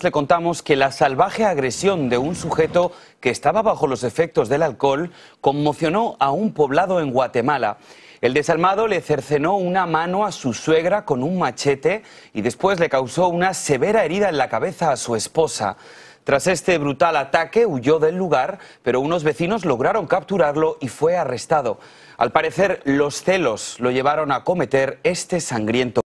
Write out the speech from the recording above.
Le contamos que la salvaje agresión de un sujeto que estaba bajo los efectos del alcohol conmocionó a un poblado en Guatemala. El desarmado le cercenó una mano a su suegra con un machete y después le causó una severa herida en la cabeza a su esposa. Tras este brutal ataque huyó del lugar, pero unos vecinos lograron capturarlo y fue arrestado. Al parecer los celos lo llevaron a cometer este sangriento